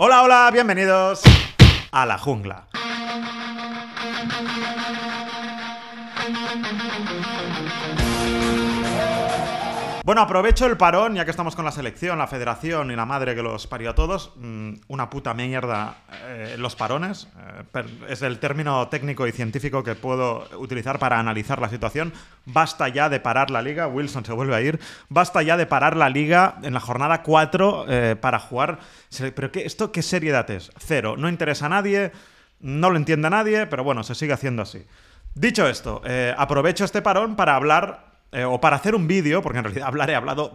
Hola, hola, bienvenidos a la jungla. Bueno, aprovecho el parón, ya que estamos con la selección, la federación y la madre que los parió a todos. Mm, una puta mierda eh, los parones. Eh, es el término técnico y científico que puedo utilizar para analizar la situación. Basta ya de parar la liga. Wilson se vuelve a ir. Basta ya de parar la liga en la jornada 4 eh, para jugar. Pero qué, ¿esto qué seriedad es? Cero. No interesa a nadie. No lo entiende nadie, pero bueno, se sigue haciendo así. Dicho esto, aprovecho este parón para hablar eh, o para hacer un vídeo, porque en realidad hablaré he hablado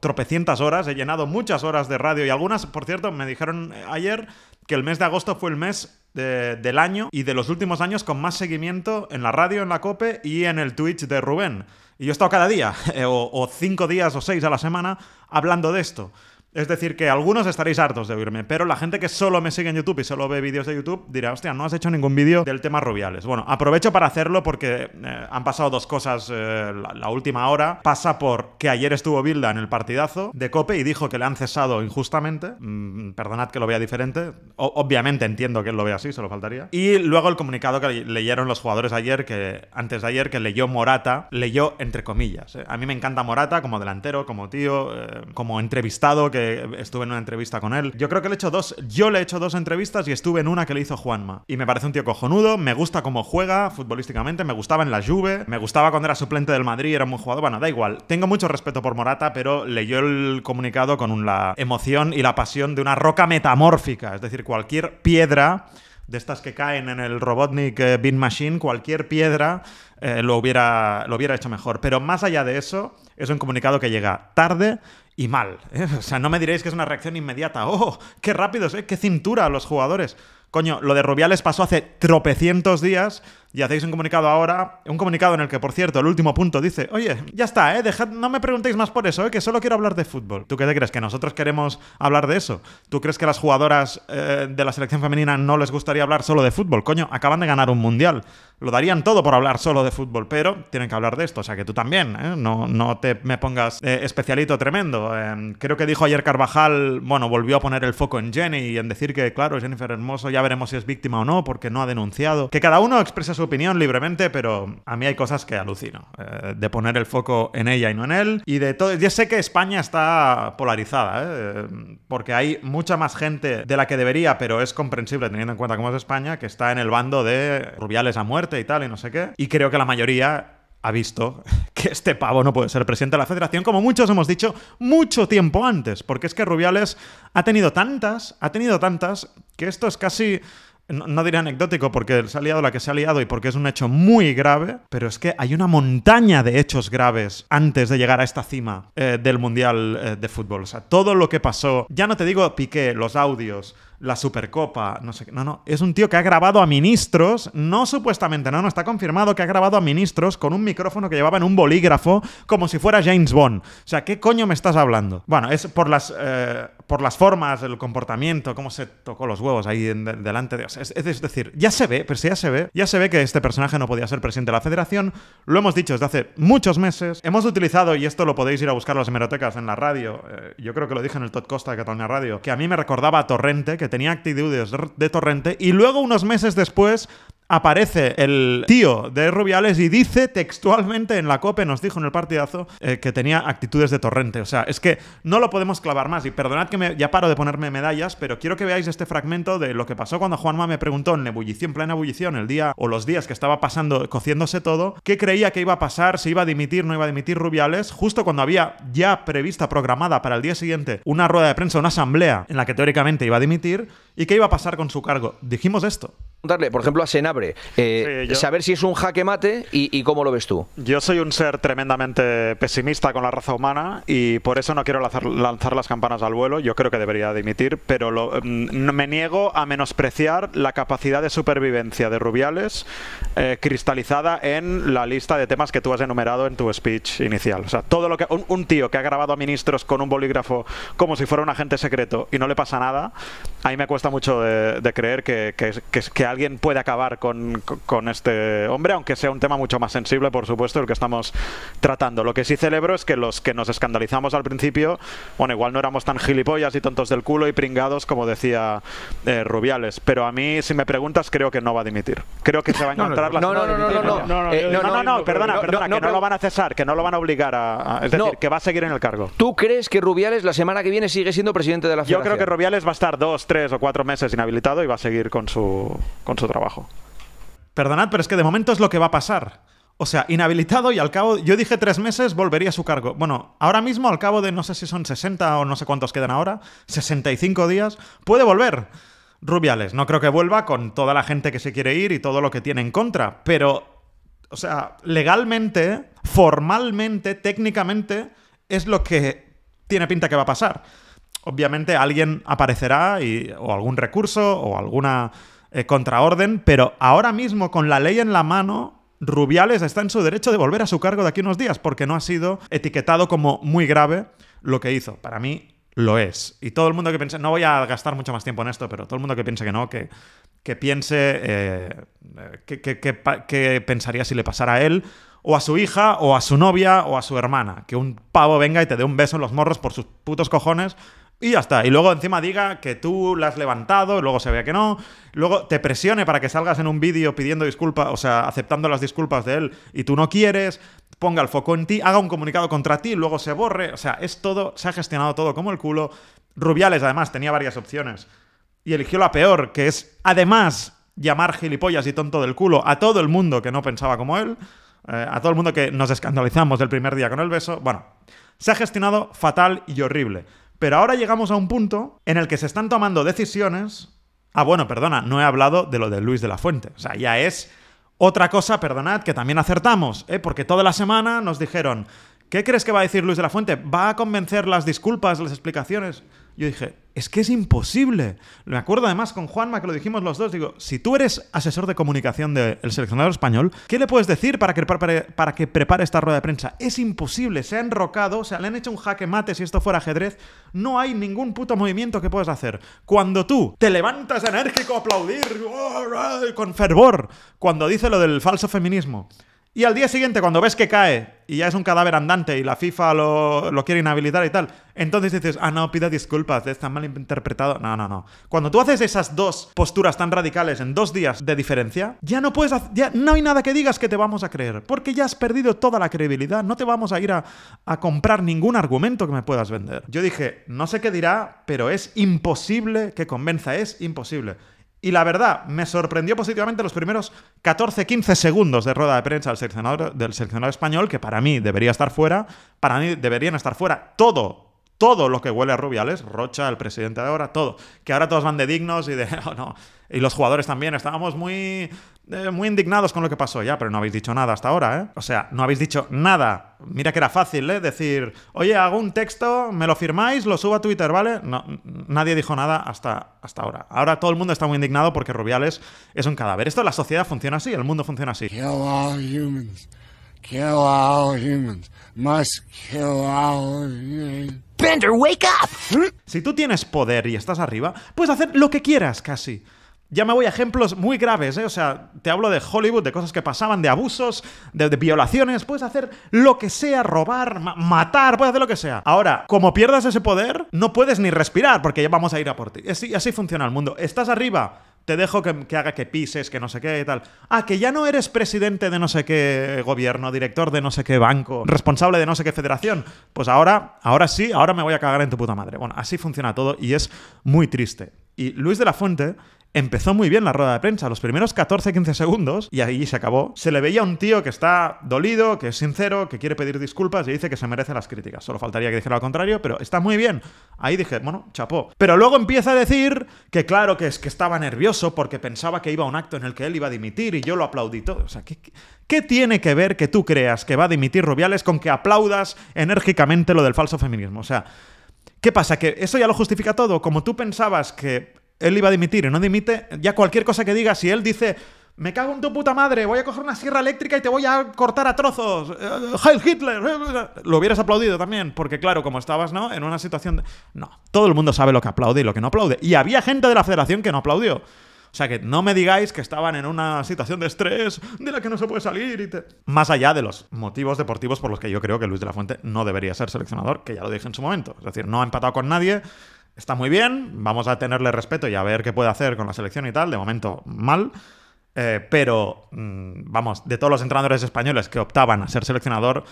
tropecientas horas, he llenado muchas horas de radio y algunas, por cierto, me dijeron eh, ayer que el mes de agosto fue el mes del año y de los últimos años con más seguimiento en la radio, en la COPE y en el Twitch de Rubén. Y yo he estado cada día, eh, o, o cinco días o seis a la semana, hablando de esto. Es decir, que algunos estaréis hartos de oírme, pero la gente que solo me sigue en YouTube y solo ve vídeos de YouTube dirá, hostia, no has hecho ningún vídeo del tema Rubiales. Bueno, aprovecho para hacerlo porque eh, han pasado dos cosas eh, la, última hora. Pasa por que ayer estuvo Bilda en el partidazo de Cope y dijo que le han cesado injustamente. Mm, perdonad que lo vea diferente. obviamente entiendo que él lo vea así, se lo faltaría. Y luego el comunicado que leyeron los jugadores ayer, que antes de ayer, que leyó Morata, leyó entre comillas. Eh. A mí me encanta Morata como delantero, como tío, como entrevistado, que estuve en una entrevista con él. Yo creo que le he hecho dos, yo le he hecho dos entrevistas y estuve en una que le hizo Juanma. Y me parece un tío cojonudo, me gusta cómo juega futbolísticamente, me gustaba en la Juve, me gustaba cuando era suplente del Madrid, era muy jugador, bueno, da igual. Tengo mucho respeto por Morata, pero leyó el comunicado con la emoción y la pasión de una roca metamórfica, es decir, cualquier piedra de estas que caen en el Robotnik eh, Bin Machine, cualquier piedra eh, lo, hubiera, lo hubiera hecho mejor. Pero más allá de eso, es un comunicado que llega tarde, y mal. ¿eh? O sea, no me diréis que es una reacción inmediata. ¡Oh! ¡Qué rápidos! ¿eh? ¡Qué cintura los jugadores! Coño, lo de Rubiales pasó hace tropecientos días y hacéis un comunicado ahora, un comunicado en el que, por cierto, el último punto dice, oye, ya está, ¿eh? no me preguntéis más por eso, eh, que solo quiero hablar de fútbol. ¿Tú qué te crees? ¿Que nosotros queremos hablar de eso? ¿Tú crees que a las jugadoras eh, de la selección femenina no les gustaría hablar solo de fútbol? Coño, acaban de ganar un mundial. Lo darían todo por hablar solo de fútbol, pero tienen que hablar de esto. O sea que tú también, eh, no, no te me pongas especialito tremendo. creo que dijo ayer Carvajal, bueno, volvió a poner el foco en Jenny y en decir que, claro, Jennifer Hermoso ya veremos si es víctima o no, porque no ha denunciado. Que cada uno expresa su opinión libremente, pero a mí hay cosas que alucino. Eh, de poner el foco en ella y no en él. Y de todo. Yo sé que España está polarizada, ¿eh? porque hay mucha más gente de la que debería, pero es comprensible teniendo en cuenta cómo es España, que está en el bando de Rubiales a muerte y tal, y no sé qué. Y creo que la mayoría ha visto que este pavo no puede ser presidente de la federación, como muchos hemos dicho mucho tiempo antes, porque es que Rubiales ha tenido tantas, ha tenido tantas, que esto es casi no, diré anecdótico porque se ha liado la que se ha liado y porque es un hecho muy grave, pero es que hay una montaña de hechos graves antes de llegar a esta cima eh, del Mundial eh, de Fútbol. O sea, todo lo que pasó, ya no te digo Piqué, los audios, la Supercopa, no sé qué. No, no, es un tío que ha grabado a ministros, no supuestamente, no, no, está confirmado que ha grabado a ministros con un micrófono que llevaba en un bolígrafo como si fuera James Bond. O sea, ¿qué coño me estás hablando? Bueno, es por las, eh, por las formas, el comportamiento, cómo se tocó los huevos ahí delante de... es, decir, ya se ve, pero si ya se ve, ya se ve que este personaje no podía ser presidente de la federación, lo hemos dicho desde hace muchos meses, hemos utilizado, y esto lo podéis ir a buscar a las hemerotecas en la radio, eh, yo creo que lo dije en el Todd Costa de Cataluña Radio, que a mí me recordaba a Torrente, que tenía actitudes de torrente y luego unos meses después aparece el tío de Rubiales y dice textualmente en la COPE, nos dijo en el partidazo, eh, que tenía actitudes de torrente. O sea, es que no lo podemos clavar más. Y perdonad que ya paro de ponerme medallas, pero quiero que veáis este fragmento de lo que pasó cuando Juanma me preguntó en ebullición, plena ebullición, el día o los días que estaba pasando, cociéndose todo, qué creía que iba a pasar, si iba a dimitir, no iba a dimitir Rubiales, justo cuando había ya prevista, programada para el día siguiente, una rueda de prensa, una asamblea en la que teóricamente iba a dimitir, y qué iba a pasar con su cargo. Dijimos esto. Darle, por ejemplo, a Senabre, eh, saber si es un jaque mate y, cómo lo ves tú. Yo soy un ser tremendamente pesimista con la raza humana y por eso no quiero lanzar, las campanas al vuelo. Yo creo que debería dimitir, pero lo, mm, me niego a menospreciar la capacidad de supervivencia de Rubiales eh, cristalizada en la lista de temas que tú has enumerado en tu speech inicial. O sea, todo lo que un, tío que ha grabado a ministros con un bolígrafo como si fuera un agente secreto y no le pasa nada, ahí me cuesta mucho de, creer que, que, que, alguien puede acabar con, con, este hombre, aunque sea un tema mucho más sensible, por supuesto, el que estamos tratando. Lo que sí celebro es que los que nos escandalizamos al principio, bueno, igual no éramos tan gilipollas y tontos del culo y pringados como decía eh, Rubiales, pero a mí, si me preguntas, creo que no va a dimitir. Creo que se va a encontrar no, la... No, no, no, no, eh, no, no, no, no, perdona, perdona, que no lo van a cesar, que no lo van a obligar a... es decir, que va a seguir en el cargo. ¿Tú crees que Rubiales la semana que viene sigue siendo presidente de la Federación? Yo creo que Rubiales va a estar dos, tres o cuatro cuatro meses inhabilitado y va a seguir con su, con su trabajo. Perdonad, pero es que de momento es lo que va a pasar. O sea, inhabilitado y al cabo, yo dije tres meses, volvería a su cargo. Bueno, ahora mismo, al cabo de no sé si son 60 o no sé cuántos quedan ahora, 65 días, puede volver. Rubiales, no creo que vuelva con toda la gente que se quiere ir y todo lo que tiene en contra, pero, o sea, legalmente, formalmente, técnicamente, es lo que tiene pinta que va a pasar obviamente alguien aparecerá o algún recurso o alguna eh, contraorden, pero ahora mismo con la ley en la mano, Rubiales está en su derecho de volver a su cargo de aquí unos días porque no ha sido etiquetado como muy grave lo que hizo. Para mí lo es. Y todo el mundo que piense, no voy a gastar mucho más tiempo en esto, pero todo el mundo que piense que no, que, que piense eh, qué pensaría si le pasara a él o a su hija o a su novia o a su hermana. Que un pavo venga y te dé un beso en los morros por sus putos cojones y ya está. Y luego encima diga que tú la has levantado, luego se vea que no. Luego te presione para que salgas en un vídeo pidiendo disculpas, o sea, aceptando las disculpas de él y tú no quieres. Ponga el foco en ti, haga un comunicado contra ti, luego se borre. O sea, es todo, se ha gestionado todo como el culo. Rubiales, además, tenía varias opciones. Y eligió la peor, que es, además, llamar gilipollas y tonto del culo a todo el mundo que no pensaba como él. Eh, a todo el mundo que nos escandalizamos del primer día con el beso. Bueno, se ha gestionado fatal y horrible. Pero ahora llegamos a un punto en el que se están tomando decisiones. Ah, bueno, perdona, no he hablado de lo de Luis de la Fuente. O sea, ya es otra cosa, perdonad, que también acertamos, ¿eh? porque toda la semana nos dijeron, ¿qué crees que va a decir Luis de la Fuente? ¿Va a convencer las disculpas, las explicaciones? Yo dije, es que es imposible. Me acuerdo además con Juanma que lo dijimos los dos. Digo, si tú eres asesor de comunicación del seleccionador español, ¿qué le puedes decir para que, prepare, para que prepare esta rueda de prensa? Es imposible, se ha enrocado, o le han hecho un jaque mate si esto fuera ajedrez. No hay ningún puto movimiento que puedas hacer. Cuando tú te levantas enérgico a aplaudir oh, con fervor, cuando dice lo del falso feminismo. Y al día siguiente, cuando ves que cae y ya es un cadáver andante y la FIFA lo, quiere inhabilitar y tal, entonces dices, ah, no, pida disculpas, tan mal interpretado. No, no, no. Cuando tú haces esas dos posturas tan radicales en dos días de diferencia, ya no puedes, ya no hay nada que digas que te vamos a creer, porque ya has perdido toda la credibilidad, no te vamos a ir a, a comprar ningún argumento que me puedas vender. Yo dije, no sé qué dirá, pero es imposible que convenza, es imposible. Y la verdad, me sorprendió positivamente los primeros 14-15 segundos de rueda de prensa del seleccionador, español, que para mí debería estar fuera. Para mí deberían estar fuera todo todo lo que huele a Rubiales, Rocha, el presidente de ahora, todo. Que ahora todos van de dignos y de. Oh, no. Y los jugadores también. Estábamos muy eh, muy indignados con lo que pasó ya, pero no habéis dicho nada hasta ahora, ¿eh? O sea, no habéis dicho nada. Mira que era fácil, ¿eh? Decir, oye, hago un texto, me lo firmáis, lo subo a Twitter, ¿vale? No, nadie dijo nada hasta, hasta ahora. Ahora todo el mundo está muy indignado porque Rubiales es un cadáver. Esto, la sociedad funciona así, el mundo funciona así. Kill all humans. Kill all humans. Must kill all humans. Bender, wake up. Si tú tienes poder y estás arriba, puedes hacer lo que quieras casi. Ya me voy a ejemplos muy graves, ¿eh? O sea, te hablo de Hollywood, de cosas que pasaban, de abusos, de, violaciones. Puedes hacer lo que sea, robar, matar, puedes hacer lo que sea. Ahora, como pierdas ese poder, no puedes ni respirar porque ya vamos a ir a por ti. Así, así funciona el mundo. Estás arriba, te dejo que, que, haga que pises, que no sé qué y tal. Ah, que ya no eres presidente de no sé qué gobierno, director de no sé qué banco, responsable de no sé qué federación. Pues ahora, ahora sí, ahora me voy a cagar en tu puta madre. Bueno, así funciona todo y es muy triste. Y Luis de la Fuente Empezó muy bien la rueda de prensa, los primeros 14-15 segundos, y ahí se acabó. Se le veía un tío que está dolido, que es sincero, que quiere pedir disculpas y dice que se merece las críticas. Solo faltaría que dijera lo contrario, pero está muy bien. Ahí dije, bueno, chapó. Pero luego empieza a decir que claro, que es que estaba nervioso porque pensaba que iba a un acto en el que él iba a dimitir y yo lo aplaudí todo. O sea, ¿qué, qué tiene que ver que tú creas que va a dimitir Rubiales con que aplaudas enérgicamente lo del falso feminismo? O sea... ¿Qué pasa? ¿Que eso ya lo justifica todo? Como tú pensabas que él iba a dimitir y no dimite, ya cualquier cosa que diga, si él dice, me cago en tu puta madre, voy a coger una sierra eléctrica y te voy a cortar a trozos, eh, Heil Hitler, eh, eh, lo hubieras aplaudido también, porque claro, como estabas, ¿no? En una situación... De... No, todo el mundo sabe lo que aplaude y lo que no aplaude. Y había gente de la federación que no aplaudió. O sea que no me digáis que estaban en una situación de estrés de la que no se puede salir y te... Más allá de los motivos deportivos por los que yo creo que Luis de la Fuente no debería ser seleccionador, que ya lo dije en su momento. Es decir, no ha empatado con nadie, está muy bien, vamos a tenerle respeto y a ver qué puede hacer con la selección y tal, de momento mal. Eh, pero, mm, vamos, de todos los entrenadores españoles que optaban a ser seleccionador,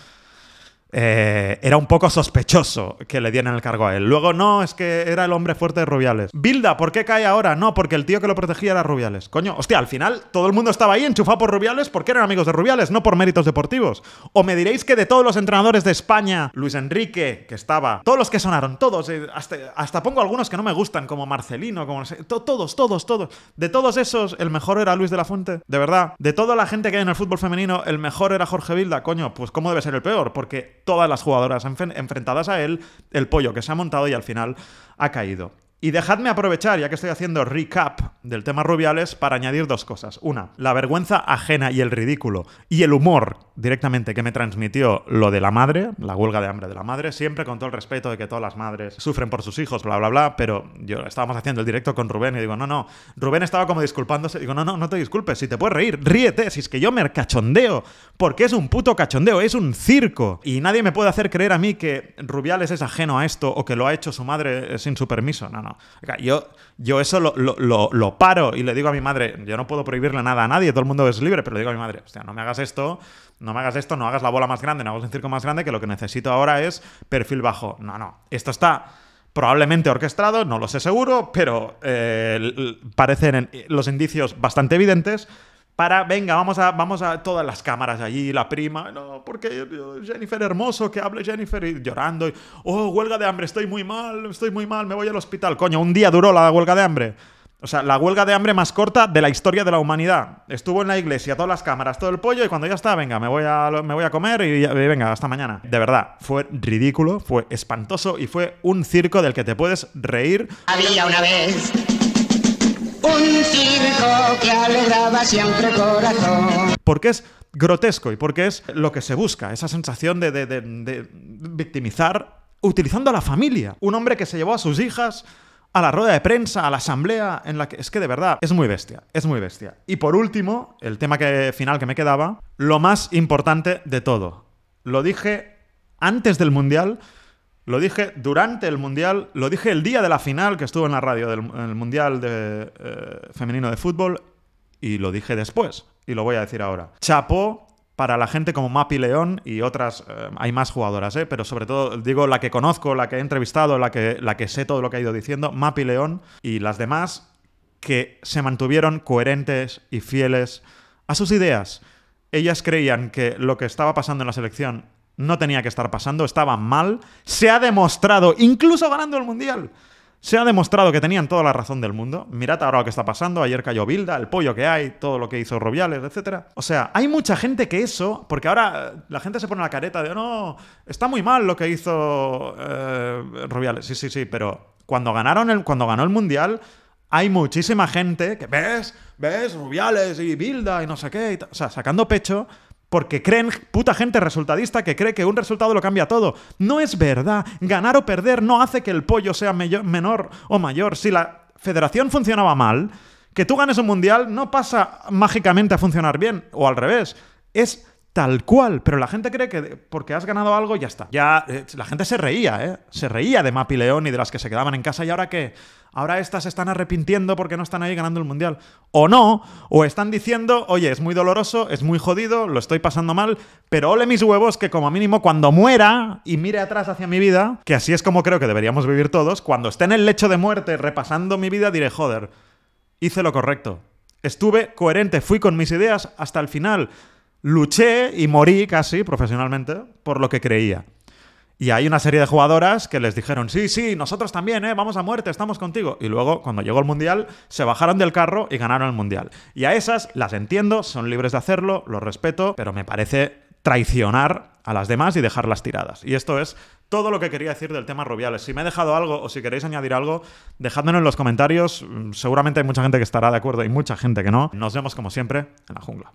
eh, era un poco sospechoso que le dieran el cargo a él. Luego, no, es que era el hombre fuerte de Rubiales. Bilda, ¿por qué cae ahora? No, porque el tío que lo protegía era Rubiales. Coño, hostia, al final todo el mundo estaba ahí enchufado por Rubiales porque eran amigos de Rubiales, no por méritos deportivos. O me diréis que de todos los entrenadores de España, Luis Enrique, que estaba, todos los que sonaron, todos, eh, hasta, pongo algunos que no me gustan, como Marcelino, como todos, todos, todos. De todos esos, el mejor era Luis de la Fuente, de verdad. De toda la gente que hay en el fútbol femenino, el mejor era Jorge Bilda. Coño, pues ¿cómo debe ser el peor? Porque todas las jugadoras enfrentadas a él, el pollo que se ha montado y al final ha caído. Y dejadme aprovechar, ya que estoy haciendo recap del tema Rubiales para añadir dos cosas. Una, la vergüenza ajena y el ridículo y el humor directamente que me transmitió lo de la madre, la huelga de hambre de la madre, siempre con todo el respeto de que todas las madres sufren por sus hijos, bla, bla, bla, pero yo estábamos haciendo el directo con Rubén y digo, no, no, Rubén estaba como disculpándose, digo, no, no, no te disculpes, si te puedes reír, ríete, si es que yo me cachondeo, porque es un puto cachondeo, es un circo y nadie me puede hacer creer a mí que Rubiales es ajeno a esto o que lo ha hecho su madre eh, sin su permiso, no, no, yo, yo eso lo paro, y le digo a mi madre, yo no puedo prohibirle nada a nadie, todo el mundo es libre, pero le digo a mi madre, o sea no me hagas esto, no me hagas esto, no hagas la bola más grande, no hagas un circo más grande, que lo que necesito ahora es perfil bajo. No, no, esto está probablemente orquestado, no lo sé seguro, pero eh, parecen eh, los indicios bastante evidentes para, venga, vamos a, vamos a todas las cámaras allí, la prima, no, porque Jennifer hermoso, que hable Jennifer y llorando, oh, huelga de hambre, estoy muy mal, estoy muy mal, me voy al hospital, coño, un día duró la huelga de hambre. O sea, la huelga de hambre más corta de la historia de la humanidad. Estuvo en la iglesia, todas las cámaras, todo el pollo, y cuando ya está, venga, me voy a, me voy a comer y, venga, hasta mañana. De verdad, fue ridículo, fue espantoso y fue un circo del que te puedes reír. Había una vez un circo que alegraba siempre el corazón. Porque es grotesco y porque es lo que se busca, esa sensación de victimizar utilizando a la familia. Un hombre que se llevó a sus hijas a la rueda de prensa, a la asamblea, en la que es que de verdad es muy bestia, es muy bestia. Y por último, el tema que, final que me quedaba, lo más importante de todo. Lo dije antes del Mundial, lo dije durante el Mundial, lo dije el día de la final que estuvo en la radio del Mundial de, eh, Femenino de Fútbol y lo dije después y lo voy a decir ahora. Chapó para la gente como Mapi León y otras, eh, hay más jugadoras, ¿eh? pero sobre todo digo la que conozco, la que he entrevistado, la que, la que sé todo lo que ha ido diciendo, Mapi León y las demás que se mantuvieron coherentes y fieles a sus ideas. Ellas creían que lo que estaba pasando en la selección no tenía que estar pasando, estaba mal, se ha demostrado, incluso ganando el Mundial, se ha demostrado que tenían toda la razón del mundo. Mirad ahora lo que está pasando. Ayer cayó Bilda, el pollo que hay, todo lo que hizo Rubiales, etc. O sea, hay mucha gente que eso, porque ahora eh, la gente se pone la careta de, no, está muy mal lo que hizo eh, Rubiales. Sí, sí, sí, pero cuando, ganaron el, cuando ganó el Mundial, hay muchísima gente que, ¿ves? ¿Ves? Rubiales y Bilda y no sé qué. o sea, sacando pecho porque creen puta gente resultadista que cree que un resultado lo cambia todo. No es verdad. Ganar o perder no hace que el pollo sea menor o mayor. Si la federación funcionaba mal, que tú ganes un mundial no pasa mágicamente a funcionar bien, o al revés. Es tal cual. Pero la gente cree que porque has ganado algo ya está. Ya eh, la gente se reía, ¿eh? Se reía de Mapi León y de las que se quedaban en casa y ahora que ahora estas están arrepintiendo porque no están ahí ganando el mundial o no, o están diciendo, "Oye, es muy doloroso, es muy jodido, lo estoy pasando mal, pero ole mis huevos que como mínimo cuando muera y mire atrás hacia mi vida, que así es como creo que deberíamos vivir todos, cuando esté en el lecho de muerte repasando mi vida diré, "Joder, hice lo correcto." Estuve coherente, fui con mis ideas hasta el final luché y morí casi profesionalmente por lo que creía. Y hay una serie de jugadoras que les dijeron, sí, sí, nosotros también, ¿eh? vamos a muerte, estamos contigo. Y luego, cuando llegó el Mundial, se bajaron del carro y ganaron el Mundial. Y a esas las entiendo, son libres de hacerlo, los respeto, pero me parece traicionar a las demás y dejarlas tiradas. Y esto es todo lo que quería decir del tema Rubiales. Si me he dejado algo o si queréis añadir algo, dejádmelo en los comentarios. Mm, seguramente hay mucha gente que estará de acuerdo y mucha gente que no. Nos vemos como siempre en la jungla.